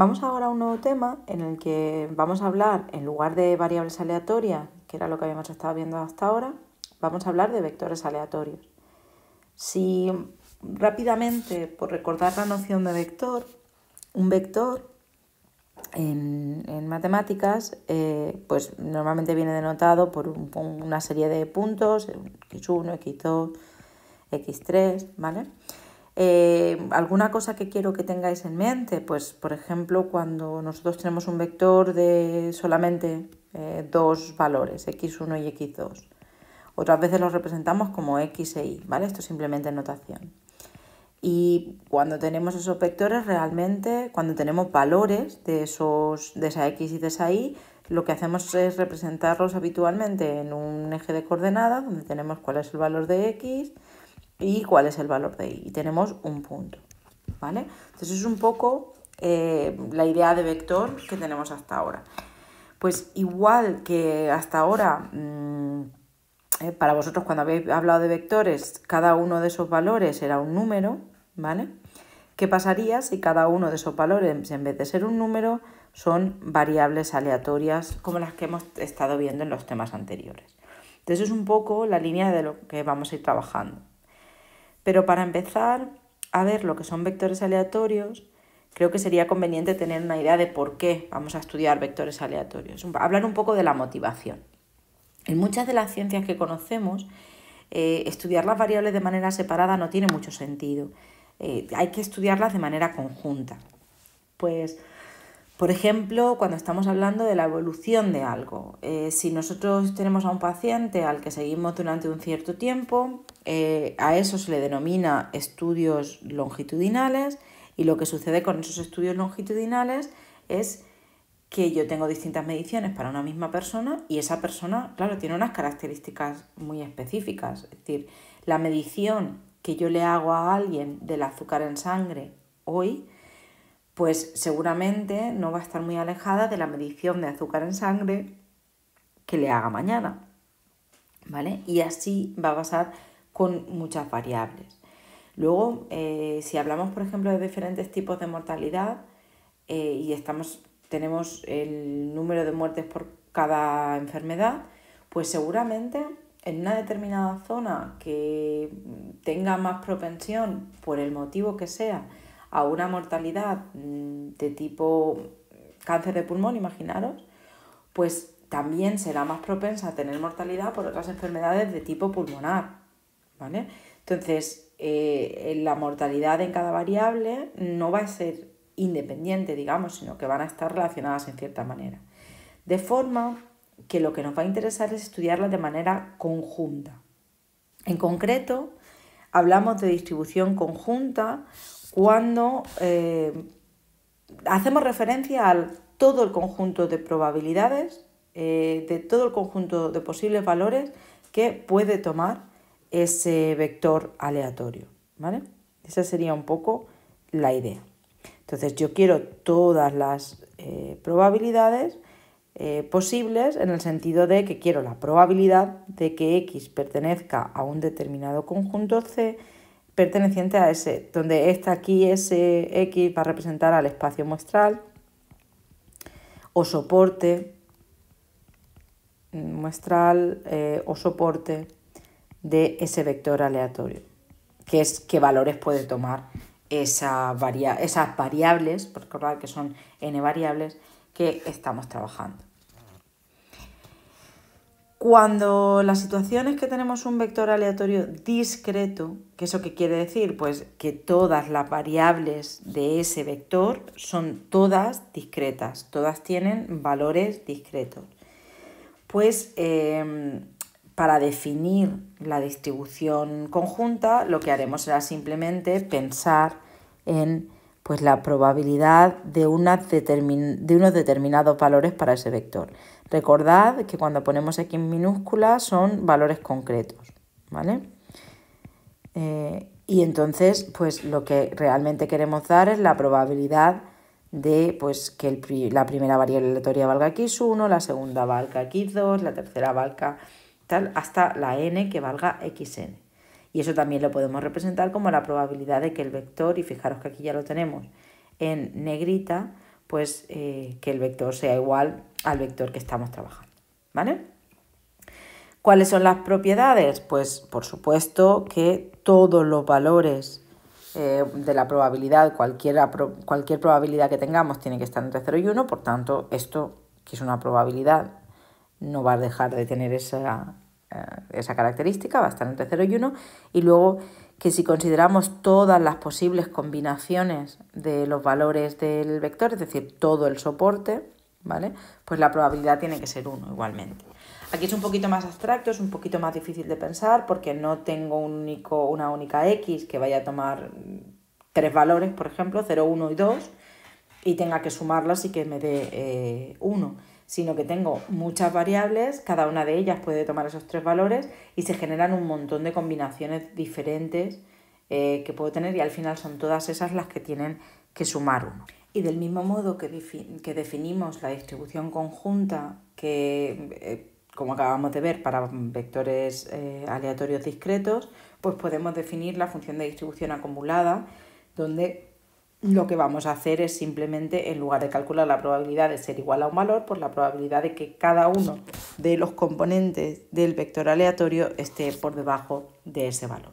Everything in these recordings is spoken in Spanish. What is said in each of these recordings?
Vamos ahora a un nuevo tema en el que vamos a hablar, en lugar de variables aleatorias, que era lo que habíamos estado viendo hasta ahora, vamos a hablar de vectores aleatorios. Si rápidamente, por recordar la noción de vector, un vector en, matemáticas, eh, pues normalmente viene denotado por una serie de puntos, x1, x2, x3, ¿vale? Eh, ¿Alguna cosa que quiero que tengáis en mente? Pues, por ejemplo, cuando nosotros tenemos un vector de solamente eh, dos valores, x1 y x2. Otras veces los representamos como x e y, ¿vale? Esto es simplemente notación. Y cuando tenemos esos vectores, realmente, cuando tenemos valores de, esos, de esa x y de esa y, lo que hacemos es representarlos habitualmente en un eje de coordenadas, donde tenemos cuál es el valor de x, y cuál es el valor de i. Y tenemos un punto, ¿vale? Entonces es un poco eh, la idea de vector que tenemos hasta ahora. Pues igual que hasta ahora, mm, eh, para vosotros cuando habéis hablado de vectores, cada uno de esos valores era un número, ¿vale? ¿Qué pasaría si cada uno de esos valores, en vez de ser un número, son variables aleatorias como las que hemos estado viendo en los temas anteriores? Entonces es un poco la línea de lo que vamos a ir trabajando. Pero para empezar a ver lo que son vectores aleatorios, creo que sería conveniente tener una idea de por qué vamos a estudiar vectores aleatorios. Hablar un poco de la motivación. En muchas de las ciencias que conocemos, eh, estudiar las variables de manera separada no tiene mucho sentido. Eh, hay que estudiarlas de manera conjunta. Pues por ejemplo, cuando estamos hablando de la evolución de algo, eh, si nosotros tenemos a un paciente al que seguimos durante un cierto tiempo, eh, a eso se le denomina estudios longitudinales y lo que sucede con esos estudios longitudinales es que yo tengo distintas mediciones para una misma persona y esa persona, claro, tiene unas características muy específicas. Es decir, la medición que yo le hago a alguien del azúcar en sangre hoy, pues seguramente no va a estar muy alejada de la medición de azúcar en sangre que le haga mañana. ¿Vale? Y así va a pasar con muchas variables. Luego, eh, si hablamos, por ejemplo, de diferentes tipos de mortalidad eh, y tenemos el número de muertes por cada enfermedad, pues seguramente en una determinada zona que tenga más propensión, por el motivo que sea, a una mortalidad mm, de tipo cáncer de pulmón, imaginaros, pues también será más propensa a tener mortalidad por otras enfermedades de tipo pulmonar. ¿vale? Entonces, eh, la mortalidad en cada variable no va a ser independiente, digamos, sino que van a estar relacionadas en cierta manera. De forma que lo que nos va a interesar es estudiarlas de manera conjunta. En concreto, hablamos de distribución conjunta cuando eh, hacemos referencia a todo el conjunto de probabilidades, eh, de todo el conjunto de posibles valores que puede tomar ese vector aleatorio. Esa sería un poco la idea. Entonces yo quiero todas las eh, probabilidades posibles en el sentido de que quiero la probabilidad de que X pertenezca a un determinado conjunto C perteneciente a ese, donde esta aquí SX va a representar al espacio muestral o soporte mm, muestral eh, o soporte de ese vector aleatorio, que es qué valores puede tomar esa esas variables, recordar que son n variables, que estamos trabajando. Cuando la situación es que tenemos un vector aleatorio discreto, es eso que quiere decir? Pues que todas las variables de ese vector son todas discretas, todas tienen valores discretos. Pues em, para definir la distribución conjunta lo que haremos será simplemente pensar en pues la probabilidad de, de unos determinados valores para ese vector. Recordad que cuando ponemos x en minúscula son valores concretos, ¿vale? Eh, y entonces, pues lo que realmente queremos dar es la probabilidad de pues, que el la primera variable aleatoria valga x1, la segunda valga x2, la tercera valga tal, hasta la n que valga xn. Y eso también lo podemos representar como la probabilidad de que el vector, y fijaros que aquí ya lo tenemos en negrita, pues eh, que el vector sea igual al vector que estamos trabajando. ¿Vale? ¿Cuáles son las propiedades? Pues por supuesto que todos los valores eh, de la probabilidad, cualquier, cualquier probabilidad que tengamos tiene que estar entre 0 y 1, por tanto esto, que es una probabilidad, no va a dejar de tener esa, eh, esa característica va a estar entre 0 y 1 y luego que si consideramos todas las posibles combinaciones de los valores del vector, es decir, todo el soporte, ¿vale? Pues la probabilidad tiene que ser 1 igualmente. Aquí es un poquito más abstracto, es un poquito más difícil de pensar porque no tengo único, una única x que vaya a tomar tres valores, por ejemplo, 0, 1 y 2, y tenga que sumarlas y que me dé 1 eh, sino que tengo muchas variables, cada una de ellas puede tomar esos tres valores y se generan un montón de combinaciones diferentes eh, que puedo tener y al final son todas esas las que tienen que sumar uno. Y del mismo modo que, que definimos la distribución conjunta, que eh, como acabamos de ver para vectores eh, aleatorios discretos, pues podemos definir la función de distribución acumulada, donde lo que vamos a hacer es simplemente, en lugar de calcular la probabilidad de ser igual a un valor, pues la probabilidad de que cada uno de los componentes del vector aleatorio esté por debajo de ese valor.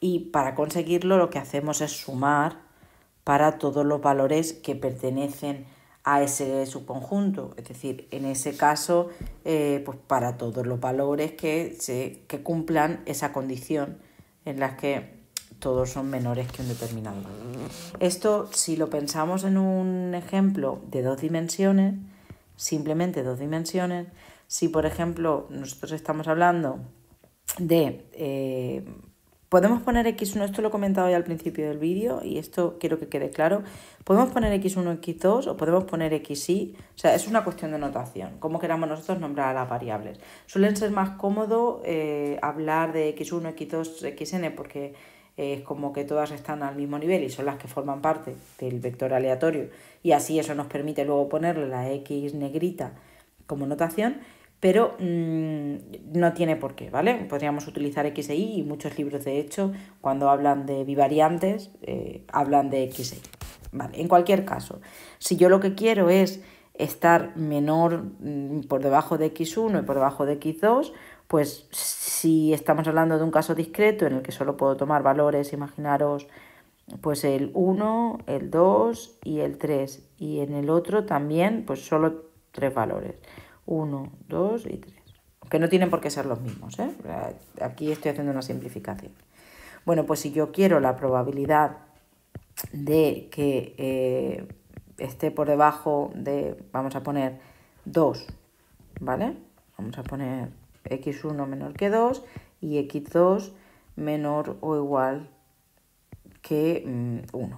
Y para conseguirlo lo que hacemos es sumar para todos los valores que pertenecen a ese subconjunto. Es decir, en ese caso, eh, pues para todos los valores que, se, que cumplan esa condición en las que todos son menores que un determinado. Esto, si lo pensamos en un ejemplo de dos dimensiones, simplemente dos dimensiones, si por ejemplo nosotros estamos hablando de... Eh, podemos poner X1, esto lo he comentado ya al principio del vídeo y esto quiero que quede claro, podemos poner X1, X2 o podemos poner XY, o sea, es una cuestión de notación, como queramos nosotros nombrar a las variables. Suelen ser más cómodo eh, hablar de X1, X2, XN porque es como que todas están al mismo nivel y son las que forman parte del vector aleatorio y así eso nos permite luego ponerle la X negrita como notación, pero mm, no tiene por qué, ¿vale? Podríamos utilizar X e Y y muchos libros de hecho cuando hablan de bivariantes eh, hablan de X e Y. Vale, en cualquier caso, si yo lo que quiero es estar menor mm, por debajo de X1 y por debajo de X2, pues si estamos hablando de un caso discreto en el que solo puedo tomar valores, imaginaros pues el 1, el 2 y el 3. Y en el otro también pues solo tres valores. 1, 2 y 3. Que no tienen por qué ser los mismos. ¿eh? Aquí estoy haciendo una simplificación. Bueno, pues si yo quiero la probabilidad de que eh, esté por debajo de, vamos a poner 2, ¿vale? Vamos a poner x1 menor que 2 y x2 menor o igual que 1. Mm,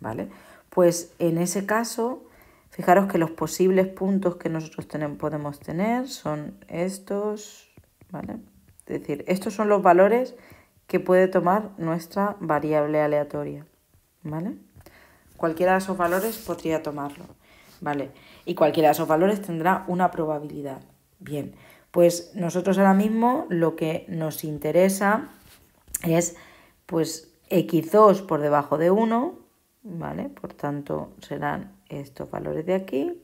¿Vale? Pues en ese caso, fijaros que los posibles puntos que nosotros tenemos, podemos tener son estos, ¿vale? Es decir, estos son los valores que puede tomar nuestra variable aleatoria, ¿vale? Cualquiera de esos valores podría tomarlo, ¿vale? Y cualquiera de esos valores tendrá una probabilidad. Bien, pues nosotros ahora mismo lo que nos interesa es pues x2 por debajo de 1, ¿vale? Por tanto serán estos valores de aquí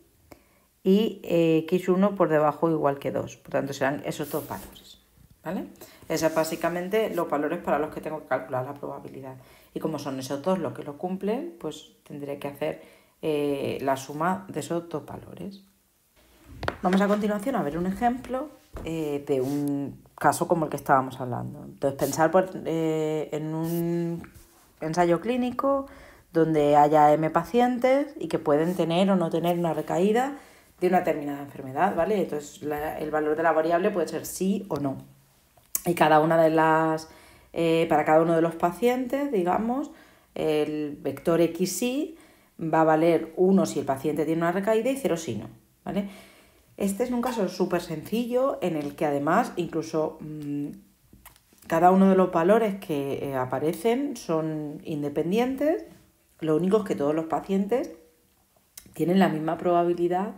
y eh, x1 por debajo igual que 2, por tanto serán esos dos valores, ¿vale? Esos básicamente los valores para los que tengo que calcular la probabilidad. Y como son esos dos los que lo cumplen, pues tendré que hacer eh, la suma de esos dos valores. Vamos a continuación a ver un ejemplo eh, de un caso como el que estábamos hablando. Entonces, pensar pues, eh, en un ensayo clínico donde haya M pacientes y que pueden tener o no tener una recaída de una determinada enfermedad, ¿vale? Entonces, el valor de la variable puede ser sí o no. Y cada una de las, eh, para cada uno de los pacientes, digamos, el vector XY va a valer 1 si el paciente tiene una recaída y 0 si no, ¿vale? Este es un caso súper sencillo en el que además incluso mm, cada uno de los valores que eh, aparecen son independientes. Lo único es que todos los pacientes tienen la misma probabilidad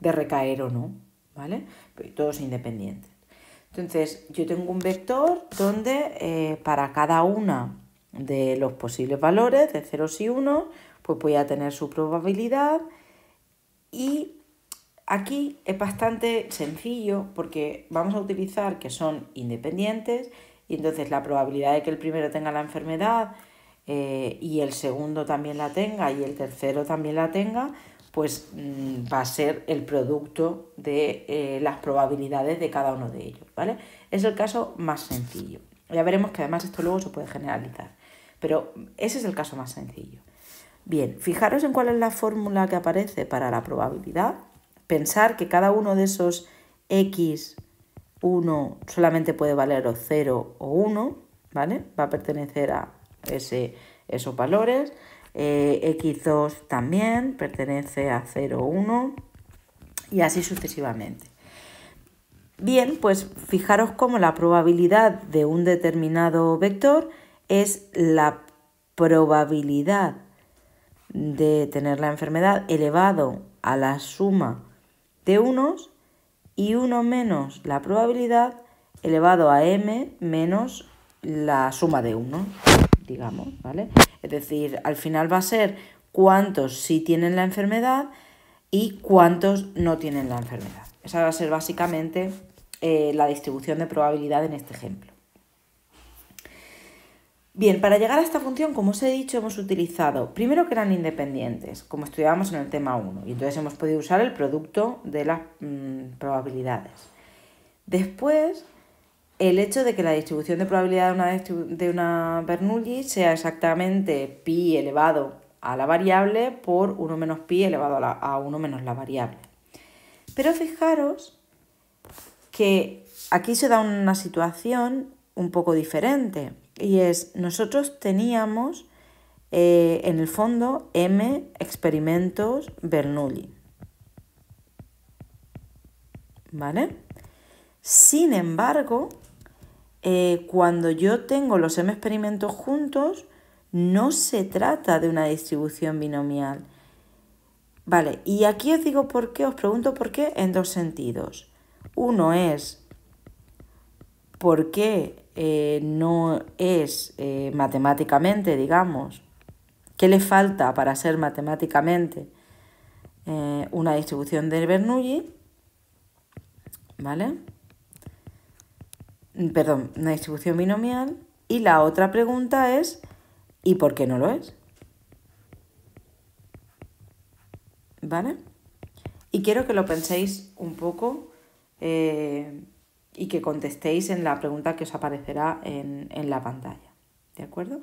de recaer o no, ¿vale? todos independientes. Entonces, yo tengo un vector donde eh, para cada uno de los posibles valores, de 0 y 1, pues voy a tener su probabilidad y Aquí es bastante sencillo porque vamos a utilizar que son independientes y entonces la probabilidad de que el primero tenga la enfermedad eh, y el segundo también la tenga y el tercero también la tenga, pues mm, va a ser el producto de eh, las probabilidades de cada uno de ellos, ¿vale? Es el caso más sencillo. Ya veremos que además esto luego se puede generalizar, pero ese es el caso más sencillo. Bien, fijaros en cuál es la fórmula que aparece para la probabilidad pensar que cada uno de esos x, 1 solamente puede valer o 0 o 1, ¿vale? Va a pertenecer a ese, esos valores. Eh, x2 también pertenece a 0, 1 y así sucesivamente. Bien, pues fijaros cómo la probabilidad de un determinado vector es la probabilidad de tener la enfermedad elevado a la suma de unos y uno menos la probabilidad elevado a m menos la suma de 1, digamos, ¿vale? Es decir, al final va a ser cuántos sí tienen la enfermedad y cuántos no tienen la enfermedad. Esa va a ser básicamente eh, la distribución de probabilidad en este ejemplo. Bien, para llegar a esta función, como os he dicho, hemos utilizado primero que eran independientes, como estudiábamos en el tema 1, y entonces hemos podido usar el producto de las mm, probabilidades. Después, el hecho de que la distribución de probabilidad de una, Bernoulli sea exactamente pi elevado a la variable por 1 menos pi elevado a, a 1 menos la variable. Pero fijaros que aquí se da una situación un poco diferente y es, nosotros teníamos eh, en el fondo M experimentos Bernoulli. ¿Vale? Sin embargo, eh, cuando yo tengo los M experimentos juntos, no se trata de una distribución binomial. Vale, y aquí os digo por qué, os pregunto por qué en dos sentidos. Uno es por qué eh, no es eh, matemáticamente, digamos. ¿Qué le falta para ser matemáticamente eh, una distribución de Bernoulli? ¿Vale? Mm, perdón, una distribución binomial. Y la otra pregunta es, ¿y por qué no lo es? ¿Vale? Y quiero que lo penséis un poco y que contestéis en la pregunta que os aparecerá en, en la pantalla. ¿De acuerdo?